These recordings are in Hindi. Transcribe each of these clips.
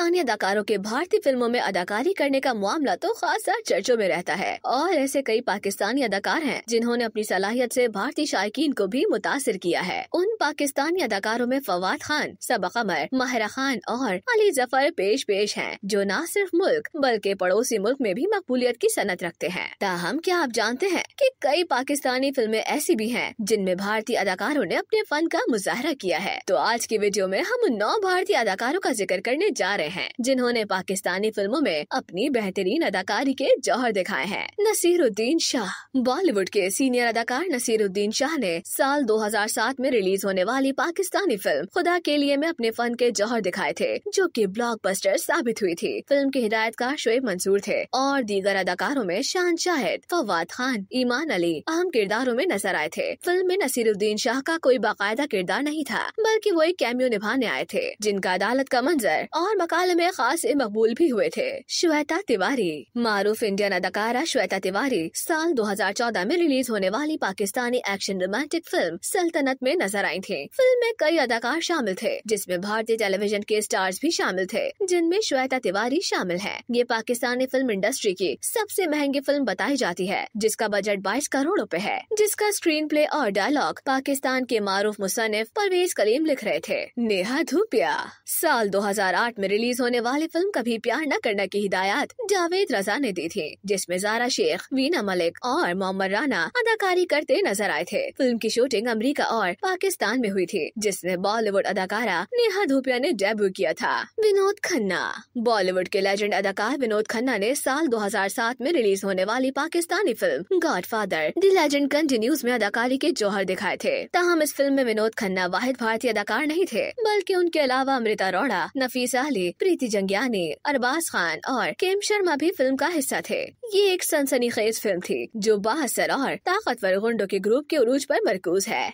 पाकिस्तानी अदाकारों के भारतीय फिल्मों में अदाकारी करने का मामला तो खासा चर्चों में रहता है और ऐसे कई पाकिस्तानी अदाकार हैं जिन्होंने अपनी सलाहियत से भारतीय शायकीन को भी मुतासर किया है उन पाकिस्तानी अदाकारों में फवाद खान सबक अमर माहरा खान और अली जफर पेश पेश है जो न सिर्फ मुल्क बल्कि पड़ोसी मुल्क में भी मकबूलियत की सनत रखते हैं ताहम क्या आप जानते हैं की कई पाकिस्तानी फिल्में ऐसी भी हैं जिनमें भारतीय अदाकारों ने अपने फन का मुजाहरा किया है तो आज की वीडियो में हम उन नौ भारतीय अदाकारों का जिक्र करने जा रहे हैं हैं जिन्होंने पाकिस्तानी फिल्मों में अपनी बेहतरीन अदाकारी के जौहर दिखाए हैं नसीरुद्दीन शाह बॉलीवुड के सीनियर अदाकार नसीरुद्दीन शाह ने साल 2007 में रिलीज होने वाली पाकिस्तानी फिल्म खुदा के लिए में अपने फन के जौहर दिखाए थे जो की ब्लॉक साबित हुई थी फिल्म के हिदायतकार शोएब मंसूर थे और दीगर अदाकारों में शान शाहिद फवाद खान ईमान अली अहम किरदारों में नजर आए थे फिल्म में नसीरुद्दीन शाह का कोई बाकायदा किरदार नहीं था बल्कि वो एक कैमियो निभाने आए थे जिनका अदालत का मंजर और मकान साल में खास मकबूल भी हुए थे श्वेता तिवारी मारूफ इंडियन अदाकारा श्वेता तिवारी साल 2014 में रिलीज होने वाली पाकिस्तानी एक्शन रोमांटिक फिल्म सल्तनत में नजर आई थी फिल्म में कई अदाकार शामिल थे जिसमे भारतीय टेलीविजन के स्टार्स भी शामिल थे जिनमें श्वेता तिवारी शामिल है ये पाकिस्तानी फिल्म इंडस्ट्री की सबसे महंगी फिल्म बताई जाती है जिसका बजट बाईस करोड़ रूपए है जिसका स्क्रीन प्ले और डायलॉग पाकिस्तान के मारूफ मुसनफ परवेज कलीम लिख रहे थे नेहा धूपिया साल 2008 में रिलीज रिलीज होने वाली फिल्म कभी प्यार न करना की हिदायत जावेद रजा ने दी थी जिसमे जारा शेख वीना मलिक और मोहम्मद राना अदाकारी करते नजर आए थे फिल्म की शूटिंग अमरीका और पाकिस्तान में हुई थी जिसमें बॉलीवुड अदाकारा नेहा धूपिया ने डेब्यू किया था विनोद खन्ना बॉलीवुड के लेजेंड अदाकार विनोद खन्ना ने साल 2007 में रिलीज होने वाली Pakistani film Godfather the legend continues में अदाकारी के जौहर दिखाए थे तहम इस फिल्म में विनोद खन्ना वाहिद भारतीय अदाकार नहीं थे बल्कि उनके अलावा अमृता रोड़ा नफीस अली प्रीति जंगिया ने अरबाज खान और केम शर्मा भी फिल्म का हिस्सा थे ये एक सनसनी खेज फिल्म थी जो बासर और ताकतवर गुंडों के ग्रुप के उरूज पर मरकूज है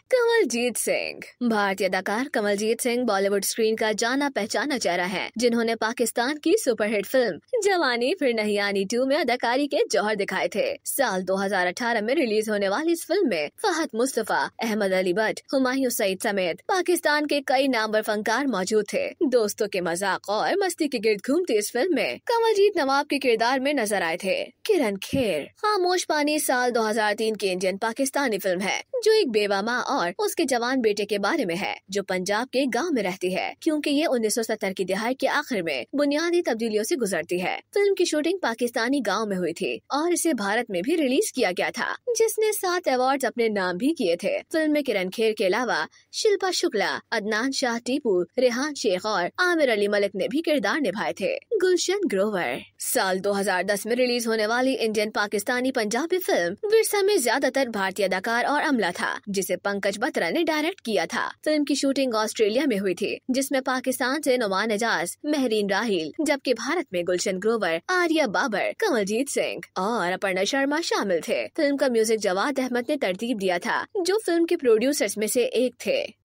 जीत सिंह भारतीय अदाकार जीत सिंह बॉलीवुड स्क्रीन का जाना पहचाना चेहरा है जिन्होंने पाकिस्तान की सुपरहिट फिल्म जवानी फिर नहीं आनी टू में अदाकारी के जौहर दिखाए थे साल 2018 में रिलीज होने वाली इस फिल्म में फहद मुस्तफ़ा अहमद अली भट्ट हुमायूं सईद समेत पाकिस्तान के कई नामवर फनकार मौजूद थे दोस्तों के मजाक और मस्ती के गिर्द घूमती इस फिल्म में कमलजीत नवाब के किरदार में नजर आए थे किरण खेर खामोश पानी साल 2003 की इंडियन पाकिस्तानी फिल्म है जो एक बेवा माँ और उसके जवान बेटे के बारे में है जो पंजाब के गांव में रहती है क्योंकि ये 1970 की दिहाई के आखिर में बुनियादी तब्दीलियों से गुजरती है फिल्म की शूटिंग पाकिस्तानी गाँव में हुई थी और इसे भारत में भी रिलीज किया गया था जिसने सात अवार्ड अपने नाम भी किए थे फिल्म में किरण खेर के अलावा शिल्पा शुक्ला अदनान शाह टीपू रेहान शेख और आमिर अली मलिक ने भी किरदार निभाए थे गुलशन ग्रोवर साल दो में रिलीज होने वाला वाली इंडियन पाकिस्तानी पंजाबी फिल्म विरसा में ज्यादातर भारतीय अदाकार और अमला था जिसे पंकज बत्रा ने डायरेक्ट किया था फिल्म की शूटिंग ऑस्ट्रेलिया में हुई थी जिसमें पाकिस्तान से नुमान एजाज महरीन राहिल जबकि भारत में गुलशन ग्रोवर आर्या बाबर कमलजीत सिंह और अपर्णा शर्मा शामिल थे फिल्म का म्यूजिक जवाद अहमद ने तरतीब दिया था जो फिल्म के प्रोड्यूसर्स में से एक थे